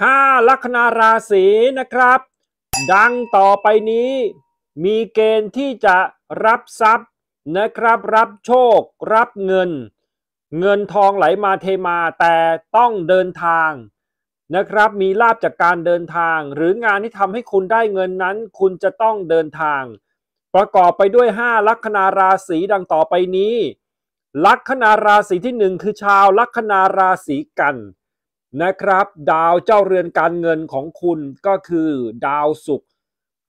5ลัคนาราศีนะครับ ดังต่อไปนี้ มีเกณฑ์ที่จะรับทรัพย์นะครับ รับโชค รับเงิน เงินทองไหลมาเทมาแต่ต้องเดินทาง นะครับมีลาบจากการเดินทาง หรืองานที่ทำให้คุณได้เงินนั้น คุณจะต้องเดินทาง ประกอบไปด้วย 5 ลัคนาราศีดังต่อไปนี้ ลัคนาราศีที่1คือชาวลัคนาราศีกันนะครับดาวเจ้าเรือนการเงินของคุณก็คือดาวศุกร์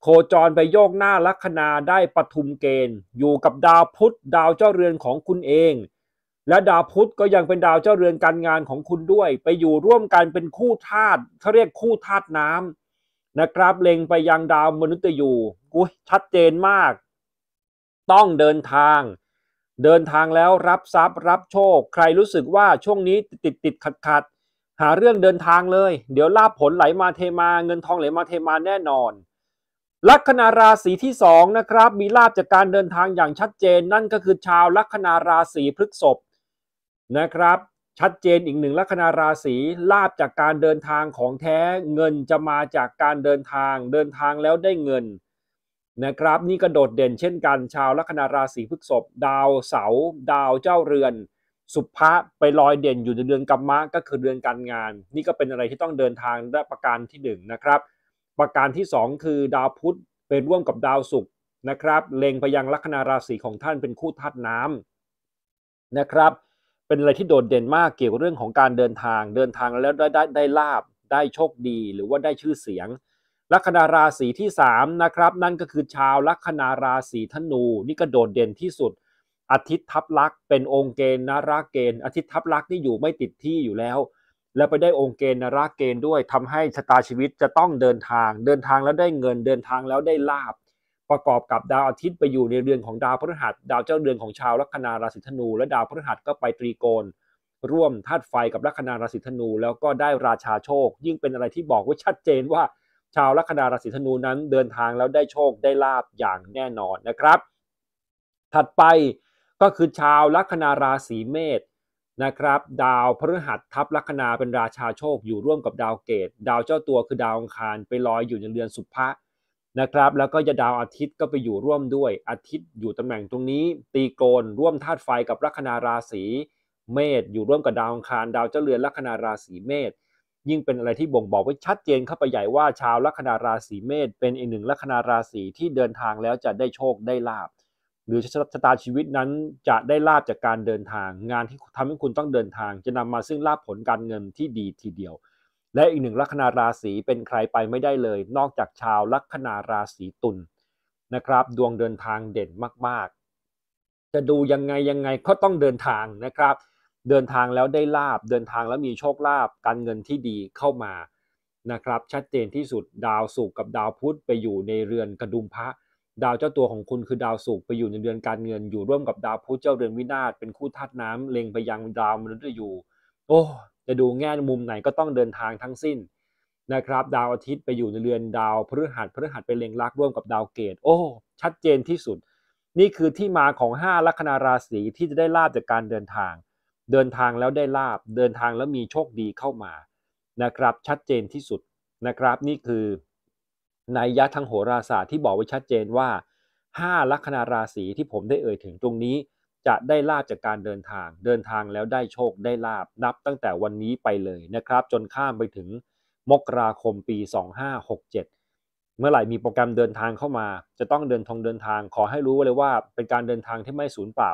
โคจรไปโยกหน้าลัคนาได้ปทุมเกณฑ์ อยู่กับดาวพุธดาวเจ้าเรือนของคุณเอง และดาวพุธก็ยังเป็นดาวเจ้าเรือนการงานของคุณด้วย ไปอยู่ร่วมกันเป็นคู่ธาตุเขาเรียกคู่ธาตุน้ำ นะครับเล็งไปยังดาวมนุษย์อยู่อุ้ยชัดเจนมาก ต้องเดินทาง เดินทางแล้วรับทรัพย์รับโชค ใครรู้สึกว่าช่วงนี้ติดติดขัดขัดหาเรื่องเดินทางเลยเดี๋ยวลาบผลไหลมาเทมาเงินทองไหลมาเทมาแน่นอน ลัคนาราศีที่2นะครับมีลาบจากการเดินทางอย่างชัดเจนนั่นก็คือชาวลัคนาราศีพฤกษภนะครับ ชัดเจนอีกหนึ่งลัคนาราศีลาบจากการเดินทางของแท้เงินจะมาจากการเดินทางเดินทางแล้วได้เงินนะครับนี่กระโดดเด่นเช่นกันชาวลัคนาราศีพฤกษภดาวเสา ดาวเจ้าเรือนสุภะไปลอยเด่นอยู่ในเดือนกัมมะก็คือเดือนการงาน นี่ก็เป็นอะไรที่ต้องเดินทางและประการที่1นนะครับประการที่ 2 คือดาวพุธไปร่วมกับดาวศุกร์นะครับเล็งไปยังลัคนาราศีของท่านเป็นคู่ธาตุน้ำนะครับ เป็นอะไรที่โดดเด่นมากเกี่ยวกับเรื่องของการเดินทาง เดินทางแล้วได้ได้ได้ลาบ ได้โชคดีหรือว่าได้ชื่อเสียงลัคนาราศีที่3นะครับนั่นก็คือชาวลัคนาราศีธนู นี่ก็โดดเด่นที่สุดอาทิตย์ทับลักษ์เป็นองค์เกณฑ์นาราเกณฑ์อาทิตย์ทับลักษ์นี่อยู่ไม่ติดที่อยู่แล้ว แล้วไปได้องค์เกณฑ์นาราเกณฑ์ด้วยทำให้ชะตาชีวิตจะต้องเดินทาง เดินทางแล้วได้เงินเดินทางแล้วได้ลาบประกอบกับดาวอาทิตย์ไปอยู่ในเรือนของดาวพฤหัส ดาวเจ้าเรือนของชาวลัคนาราศีธนู และดาวพฤหัสก็ไปตรีโกณร่วมธาตุไฟกับลัคนาราศีธนู แล้วก็ได้ราชาโชค ยิ่งเป็นอะไรที่บอกว่าชัดเจนว่า ชาวลัคนาราศีธนูนั้น เดินทางแล้วได้โชคได้ลาบอย่างแน่นอนนะครับ ถัดไปก็คือชาว ลัคนาราศีเมษนะครับ ดาวพฤหัสทับลัคนาเป็นราชาโชคอยู่ร่วมกับดาวเกต ดาวเจ้าตัวคือดาวอังคารไปลอยอยู่ในเรือนสุภะนะครับ แล้วก็จะดาวอาทิตย์ก็ไปอยู่ร่วมด้วยอาทิตย์อยู่ตำแหน่งตรงนี้ ตีโกนร่วมธาตุไฟกับ ลัคนาราศีเมษอยู่ร่วมกับ ดาวอังคาร ดาวเจ้าเรือนลัคนาราศีเมษยิ่งเป็นอะไรที่บ่งบอกไว้ชัดเจนเข้าไปใหญ่ว่าชาวลัคนาราศีเมษเป็นอีกหนึ่งลัคนาราศีที่เดินทางแล้วจะได้โชคได้ลาภหรือชะตาชีวิตนั้นจะได้ลาบจากการเดินทาง งานที่ทำให้คุณต้องเดินทางจะนำมาซึ่งลาบผลการเงินที่ดีทีเดียว และอีกหนึ่งลัคนาราศีเป็นใครไปไม่ได้เลย นอกจากชาวลัคนาราศีตุลนนะครับ ดวงเดินทางเด่นมาก ๆ จะดูยังไงยังไงก็ต้องเดินทางนะครับ เดินทางแล้วได้ลาบเดินทางแล้วมีโชคลาบ การเงินที่ดีเข้ามานะครับชัดเจนที่สุดดาวสุกกับดาวพุธไปอยู่ในเรือนกระดุมพระดาวเจ้าตัวของคุณคือดาวศุกร์ไปอยู่ในเดือนการเงิน อยู่ร่วมกับดาวพุธเจ้าเดือนวินาศ เป็นคู่ธาตุน้ำเล็งไปยังดาวมนุษย์อยู่โอ้จะดูแง่มุมไหนก็ต้องเดินทางทั้งสิ้นนะครับ ดาวอาทิตย์ไปอยู่ในเรือนดาวพฤหัสพฤหัสไปเล็งรักร่วมกับดาวเกตโอ้ ชัดเจนที่สุด นี่คือที่มาของ5ลัคนาราศีที่จะได้ลาบจากการเดินทาง เดินทางแล้วได้ลาบเดินทางแล้วมีโชคดีเข้ามานะครับ ชัดเจนที่สุดนะครับนี่คือนัยยะทางโหราศาสตร์ที่บอกไว้ชัดเจนว่า5ลัคนาราศีที่ผมได้เอ่ยถึงตรงนี้ จะได้ลาบจากการเดินทาง เดินทางแล้วได้โชคได้ลาบนับตั้งแต่วันนี้ไปเลยนะครับ จนข้ามไปถึงมกราคมปี 2567 เมื่อไหร่มีโปรแกรมเดินทางเข้ามา จะต้องเดินทองเดินทางขอให้รู้เลยว่า เป็นการเดินทางที่ไม่สูญเปล่า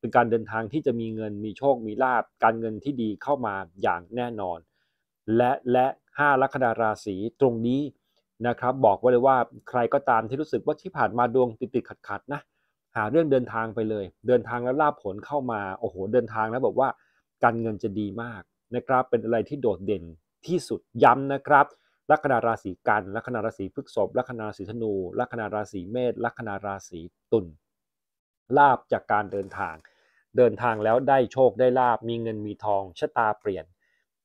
เป็นการเดินทางที่จะมีเงินมีโชคมีลาบการเงินที่ดีเข้ามาอย่างแน่นอน และและ5ลัคนาราศีตรงนี้นะครับบอกไว้เลยว่าใครก็ตามที่รู้สึกว่าที่ผ่านมาดวงติดติดขัดขัดนะหาเรื่องเดินทางไปเลย เดินทางแล้วลาบผลเข้ามาโอ้โห เดินทางแล้วบอกว่าการเงินจะดีมากนะครับเป็นอะไรที่โดดเด่นที่สุดย้ำนะครับลัคนาราศีกันลัคนาราศีพฤกษภลัคนาราศีธนูลัคนาราศีเมษลัคนาราศีตุลลาบจากการเดินทาง เดินทางแล้วได้โชคได้ลาบมีเงินมีทองชะตาเปลี่ยน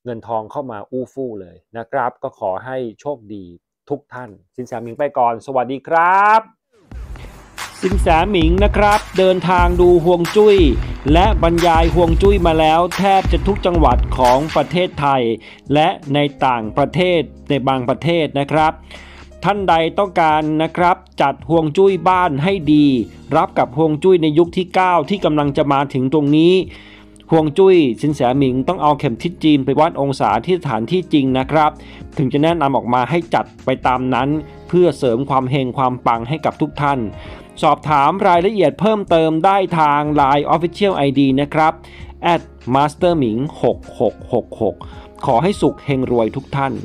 เงินทองเข้ามาอู้ฟู่เลยนะครับ ก็ขอให้โชคดีทุกท่านสินแสหมิงไปก่อน สวัสดีครับ สินแสหมิงนะครับ เดินทางดูห่วงจุย้ย และบรรยายห่วงจุ้ยมาแล้ว แทบจะทุกจังหวัดของประเทศไทย และในต่างประเทศในบางประเทศนะครับ ท่านใดต้องการนะครับจัดห่วงจุ้ยบ้านให้ดี รับกับห่วงจุ้ยในยุคที่9ที่กำลังจะมาถึงตรงนี้ห่วงจุ้ยสินแสหมิงต้องเอาเข็มทิศจีนไปวัดองศาที่สถานที่จริงนะครับ ถึงจะแนะนำออกมาให้จัดไปตามนั้น เพื่อเสริมความเฮงความปังให้กับทุกท่าน สอบถามรายละเอียดเพิ่มเติมได้ทาง Line Official ID นะครับ masterming 6666ขอให้สุขเฮงรวยทุกท่าน